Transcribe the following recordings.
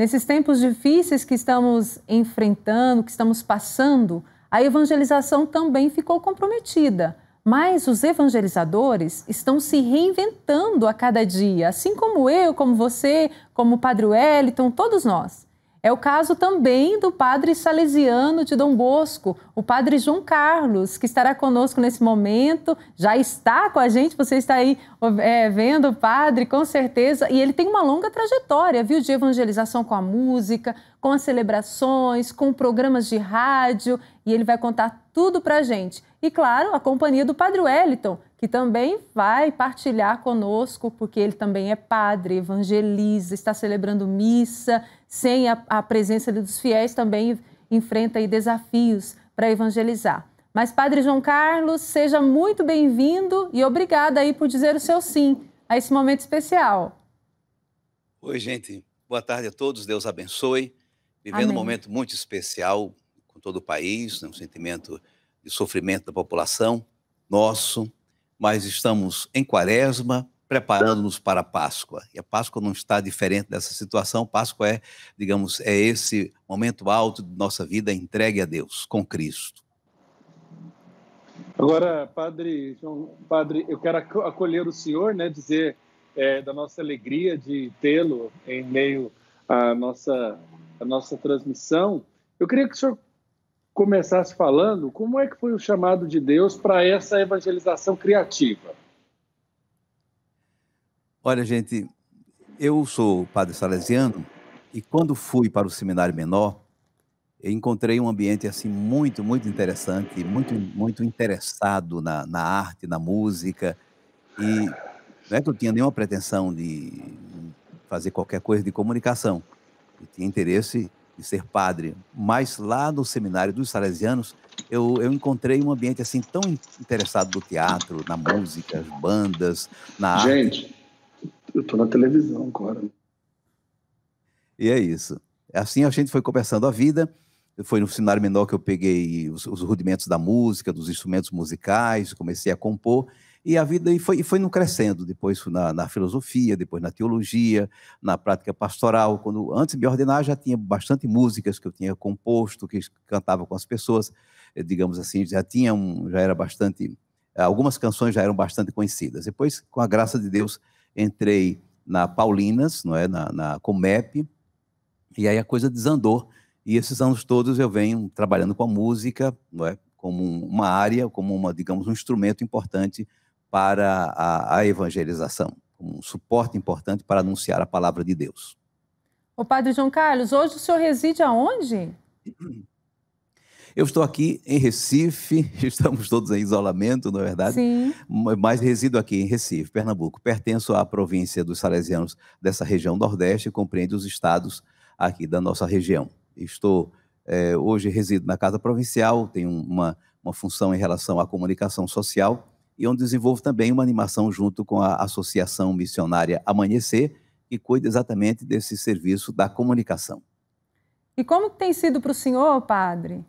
Nesses tempos difíceis que estamos enfrentando, que estamos passando, a evangelização também ficou comprometida. Mas os evangelizadores estão se reinventando a cada dia, assim como eu, como você, como o Padre Wellington, todos nós. É o caso também do padre salesiano de Dom Bosco, o padre João Carlos, que estará conosco nesse momento, já está com a gente, você está aí é, vendo o padre, com certeza. E ele tem uma longa trajetória, viu, de evangelização com a música, com as celebrações, com programas de rádio, e ele vai contar tudo para a gente. E, claro, a companhia do padre Wellington, que também vai partilhar conosco, porque ele também é padre, evangeliza, está celebrando missa sem a, a presença dos fiéis, também enfrenta aí, desafios para evangelizar. Mas, Padre João Carlos, seja muito bem-vindo e obrigada aí por dizer o seu sim a esse momento especial. Oi, gente. Boa tarde a todos. Deus abençoe. Vivendo Amém. um momento muito especial com todo o país, né? um sentimento de sofrimento da população nosso, mas estamos em quaresma, preparando-nos para a Páscoa. E a Páscoa não está diferente dessa situação. Páscoa é, digamos, é esse momento alto de nossa vida entregue a Deus, com Cristo. Agora, Padre João, Padre, eu quero acolher o senhor, né, dizer é, da nossa alegria de tê-lo em meio à nossa, à nossa transmissão. Eu queria que o senhor começasse falando como é que foi o chamado de Deus para essa evangelização criativa. Olha, gente, eu sou padre salesiano e quando fui para o seminário menor, encontrei um ambiente assim muito, muito interessante, muito, muito interessado na, na arte, na música. E não é que eu tinha nenhuma pretensão de fazer qualquer coisa de comunicação. Eu tinha interesse de ser padre, mas lá no seminário dos salesianos eu, eu encontrei um ambiente assim tão interessado no teatro, na música, as bandas, na Gente. arte eu estou na televisão agora. E é isso. Assim a gente foi conversando a vida. Foi no seminário menor que eu peguei os, os rudimentos da música, dos instrumentos musicais, comecei a compor. E a vida e foi, e foi no crescendo, depois na, na, filosofia, depois na teologia, na prática pastoral. Quando Antes de me ordenar, já tinha bastante músicas que eu tinha composto, que cantava com as pessoas, eh, digamos assim, já tinha um, já era bastante. Eh, algumas canções já eram bastante conhecidas. Depois, com a graça de Deus, entrei na Paulinas, não é, na, na Comep, e aí a coisa desandou. E esses anos todos eu venho trabalhando com a música, não é, como uma área, como uma, digamos, um instrumento importante para a, a evangelização, um suporte importante para anunciar a palavra de Deus. O Padre João Carlos, hoje o senhor reside aonde? Eu estou aqui em Recife, estamos todos em isolamento, na é verdade, Sim. mas resido aqui em Recife, Pernambuco. Pertenço à província dos salesianos dessa região nordeste, compreende os estados aqui da nossa região. Estou, é, hoje resido na Casa Provincial, tenho uma, uma função em relação à comunicação social e onde desenvolvo também uma animação junto com a Associação Missionária Amanhecer, que cuida exatamente desse serviço da comunicação. E como tem sido para o senhor, padre,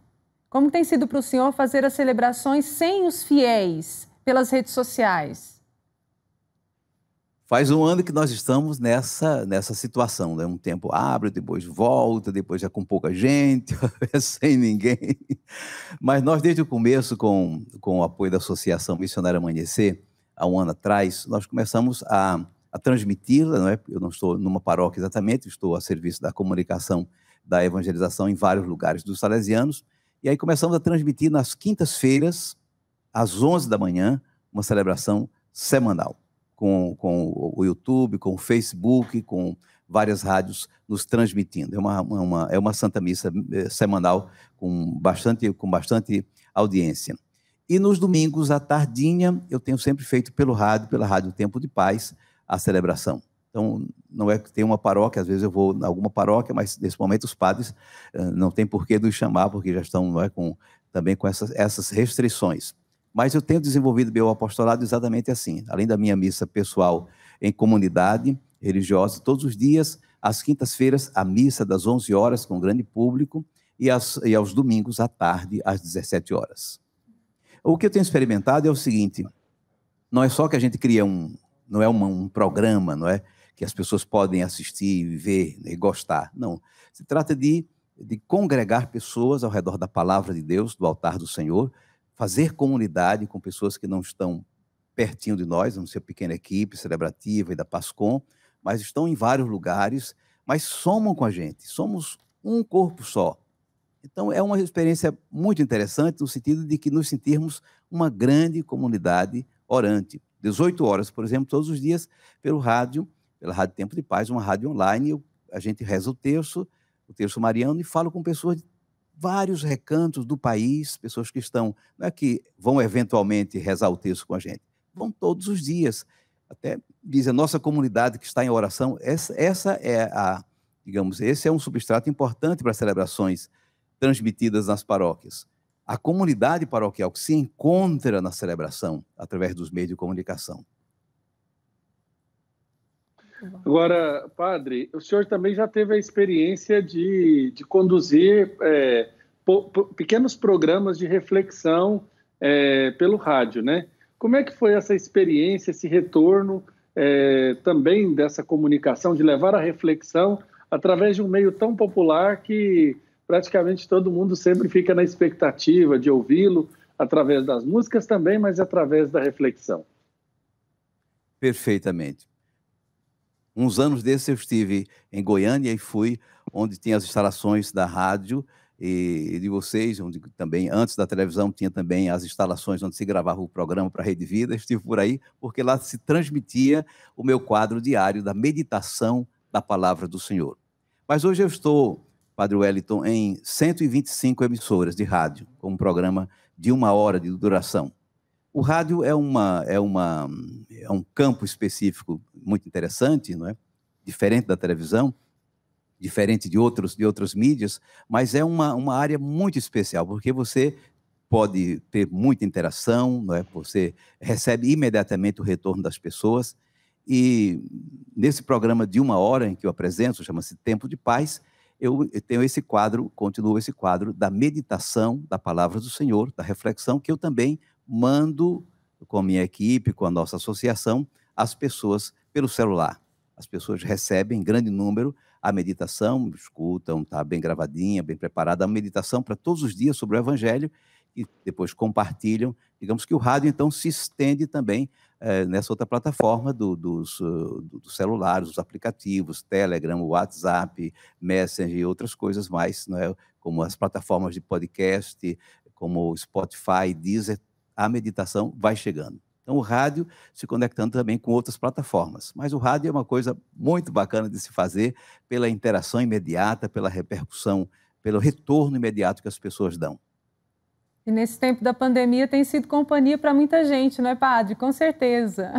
como tem sido para o senhor fazer as celebrações sem os fiéis pelas redes sociais? Faz um ano que nós estamos nessa, nessa situação, né? Um tempo abre, depois volta, depois já com pouca gente, sem ninguém. Mas nós, desde o começo, com, com o apoio da Associação Missionária Amanhecer, há um ano atrás, nós começamos a, a transmiti-la, não é? Eu não estou numa paróquia exatamente, estou a serviço da comunicação, da evangelização em vários lugares dos salesianos, e aí começamos a transmitir nas quintas-feiras, às 11 da manhã, uma celebração semanal, com, com o YouTube, com o Facebook, com várias rádios nos transmitindo. É uma, uma, é uma Santa Missa é, semanal com bastante, com bastante audiência. E nos domingos, à tardinha, eu tenho sempre feito pelo rádio, pela Rádio Tempo de Paz, a celebração. Então, não é que tem uma paróquia, às vezes eu vou em alguma paróquia, mas nesse momento os padres eh, não tem por que nos chamar, porque já estão é, com, também com essas, essas restrições. Mas eu tenho desenvolvido meu apostolado exatamente assim. Além da minha missa pessoal em comunidade religiosa, todos os dias, às quintas-feiras, a missa das 11 horas com grande público e, e aos domingos à tarde, às 17 horas. O que eu tenho experimentado é o seguinte: não é só que a gente cria um, não é um programa, não é? que as pessoas podem assistir, ver e né, gostar. Não. Se trata de, de congregar pessoas ao redor da palavra de Deus, do altar do Senhor, fazer comunidade com pessoas que não estão pertinho de nós, não ser pequena equipe celebrativa e da Pascom, mas estão em vários lugares, mas somam com a gente. Somos um corpo só. Então, é uma experiência muito interessante no sentido de que nos sentirmos uma grande comunidade orante. 18 horas, por exemplo, todos os dias, pelo rádio, pela Rádio Tempo de Paz, uma rádio online. Eu, a gente reza o terço, o terço mariano, e falo com pessoas de vários recantos do país, pessoas que estão, não é que vão eventualmente rezar o terço com a gente, vão todos os dias. Até diz a nossa comunidade que está em oração, essa, essa é a, digamos, esse é um substrato importante para celebrações transmitidas nas paróquias. A comunidade paroquial que se encontra na celebração através dos meios de comunicação. Tá Agora, padre, o senhor também já teve a experiência de, de conduzir é, po, po, pequenos programas de reflexão é, pelo rádio, né? Como é que foi essa experiência, esse retorno é, também dessa comunicação, de levar a reflexão através de um meio tão popular que praticamente todo mundo sempre fica na expectativa de ouvi-lo, através das músicas também, mas através da reflexão? Perfeitamente. Uns anos desses eu estive em Goiânia e fui onde tinha as instalações da rádio e de vocês, onde também antes da televisão tinha também as instalações onde se gravava o programa para a Rede Vida, estive por aí porque lá se transmitia o meu quadro diário da meditação da palavra do Senhor. Mas hoje eu estou, Padre Wellington, em 125 emissoras de rádio, com um programa de uma hora de duração. O rádio é, uma, é, uma, é um campo específico muito interessante, não é? diferente da televisão, diferente de outros de outras mídias, mas é uma, uma área muito especial, porque você pode ter muita interação, não é? Você recebe imediatamente o retorno das pessoas e nesse programa de uma hora em que eu apresento, chama-se Tempo de Paz, eu tenho esse quadro, continuo esse quadro da meditação da palavra do Senhor, da reflexão que eu também mando com a minha equipe, com a nossa associação, as pessoas pelo celular. As pessoas recebem em grande número a meditação, escutam, está bem gravadinha, bem preparada, a meditação para todos os dias sobre o Evangelho e depois compartilham. Digamos que o rádio, então, se estende também eh, nessa outra plataforma do, dos, eh, do, dos celulares, dos aplicativos, Telegram, WhatsApp, Messenger e outras coisas mais, não é? como as plataformas de podcast, como Spotify, Deezer, a meditação vai chegando. Então, o rádio se conectando também com outras plataformas. Mas o rádio é uma coisa muito bacana de se fazer pela interação imediata, pela repercussão, pelo retorno imediato que as pessoas dão. E nesse tempo da pandemia tem sido companhia para muita gente, não é, padre? Com certeza.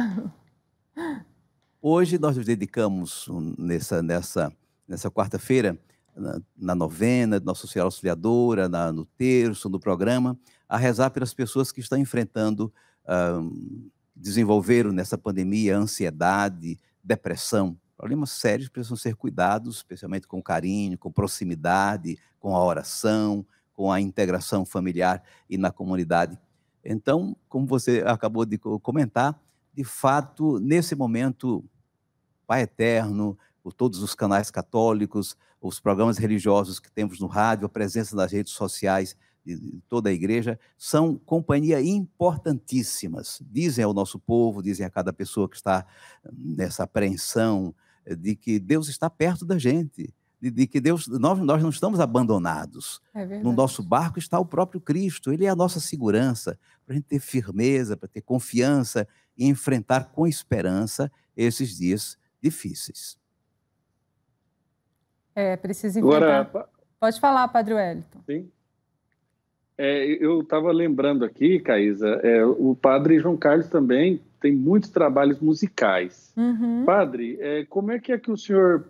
Hoje nós nos dedicamos nessa, nessa, nessa quarta-feira, na, na, novena, Nossa Senhora Auxiliadora, na, no terço, no programa, a rezar pelas pessoas que estão enfrentando, um, ah, desenvolveram nessa pandemia ansiedade, depressão. Problemas sérios precisam ser cuidados, especialmente com carinho, com proximidade, com a oração, com a integração familiar e na comunidade. Então, como você acabou de comentar, de fato, nesse momento, Pai Eterno, por todos os canais católicos, os programas religiosos que temos no rádio, a presença nas redes sociais, de toda a igreja, são companhia importantíssimas. Dizem ao nosso povo, dizem a cada pessoa que está nessa apreensão eh, de que Deus está perto da gente, de, de que Deus, nós, nós não estamos abandonados. É no nosso barco está o próprio Cristo, ele é a nossa segurança, para a gente ter firmeza, para ter confiança e enfrentar com esperança esses dias difíceis. É, precisa enfrentar. Agora, Pode falar, Padre Wellington. Sim. É, eu estava lembrando aqui, Caísa, é, o padre João Carlos também tem muitos trabalhos musicais. Uhum. Padre, é, como é que é que o senhor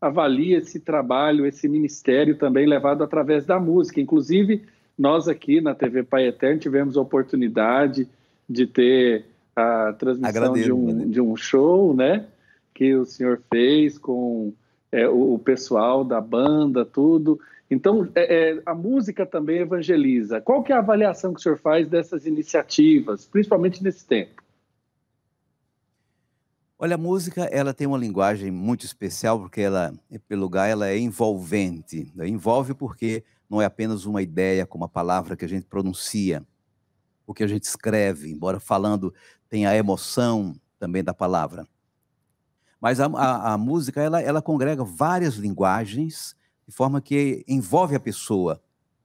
avalia esse trabalho, esse ministério também levado através da música? Inclusive, nós aqui na TV Pai Eterno tivemos a oportunidade de ter a transmissão de, um, né? de, um, show, né? Que o senhor fez com é, o, o pessoal da banda, tudo. Então, é, é, a música também evangeliza. Qual que é a avaliação que o senhor faz dessas iniciativas, principalmente nesse tempo? Olha, a música ela tem uma linguagem muito especial porque ela, pelo lugar, ela é envolvente. Envolve porque não é apenas uma ideia, como a palavra que a gente pronuncia, o que a gente escreve, embora falando tem a emoção também da palavra. Mas a, a, a música ela, ela congrega várias linguagens de forma que envolve a pessoa,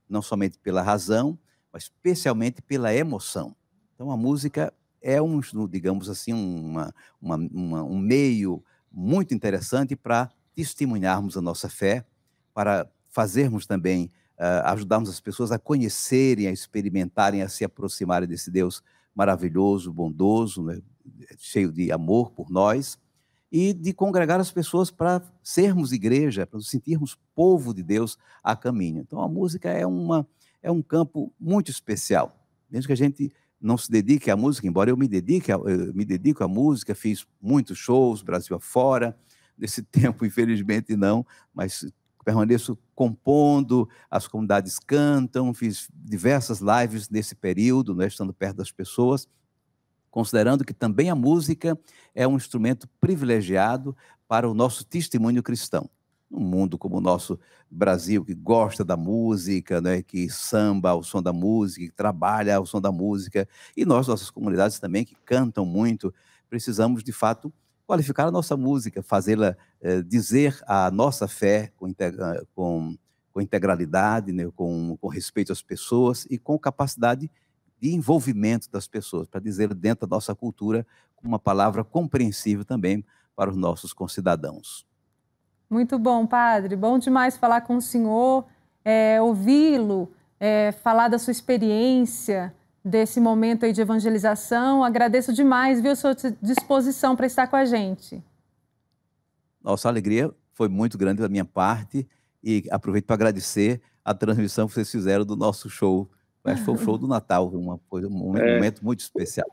não somente pela razão, mas especialmente pela emoção. Então, a música é um, digamos assim, uma, uma, uma, um meio muito interessante para testemunharmos a nossa fé, para fazermos também, uh, ajudarmos as pessoas a conhecerem, a experimentarem, a se aproximarem desse Deus maravilhoso, bondoso, né? cheio de amor por nós e de congregar as pessoas para sermos igreja, para nos sentirmos povo de Deus a caminho. Então a música é, uma, é um campo muito especial. Mesmo que a gente não se dedique à música, embora eu me dedique, eu me dedico à música, fiz muitos shows Brasil afora, nesse tempo infelizmente não, mas permaneço compondo, as comunidades cantam, fiz diversas lives nesse período, né, estando perto das pessoas, considerando que também a música é um instrumento privilegiado para o nosso testemunho cristão. Num mundo como o nosso Brasil, que gosta da música, né, que samba ao som da música, que trabalha ao som da música, e nós, nossas comunidades também, que cantam muito, precisamos, de fato, qualificar a nossa música, fazê-la eh, dizer a nossa fé com, integra com, com integralidade, né, com, com respeito às pessoas e com capacidade de de envolvimento das pessoas, para dizer dentro da nossa cultura, uma palavra compreensível também para os nossos concidadãos. Muito bom, padre. Bom demais falar com o senhor, é, ouvi-lo, é, falar da sua experiência desse momento aí de evangelização. Agradeço demais, viu, a sua disposição para estar com a gente. Nossa alegria foi muito grande da minha parte e aproveito para agradecer a transmissão que vocês fizeram do nosso show mas foi o show do Natal, uma coisa, um é. momento muito especial.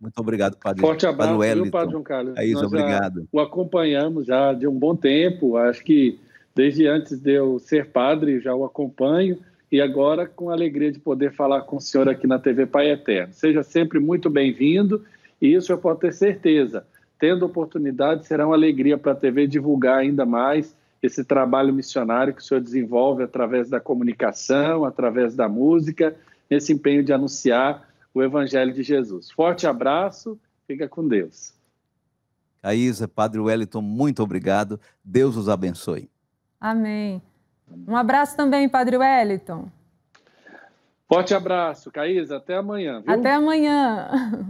Muito obrigado, Padre. Forte abraço, padre viu, Padre João Carlos? É isso, obrigado. o acompanhamos já de um bom tempo, acho que desde antes de eu ser padre, já o acompanho, e agora com a alegria de poder falar com o senhor aqui na TV Pai Eterno. Seja sempre muito bem-vindo, e isso eu posso ter certeza. Tendo oportunidade, será uma alegria para a TV divulgar ainda mais esse trabalho missionário que o senhor desenvolve através da comunicação, através da música, nesse empenho de anunciar o Evangelho de Jesus. Forte abraço, fica com Deus. Caísa, Padre Wellington, muito obrigado. Deus os abençoe. Amém. Um abraço também, Padre Wellington. Forte abraço, Caísa. Até amanhã. Viu? Até amanhã.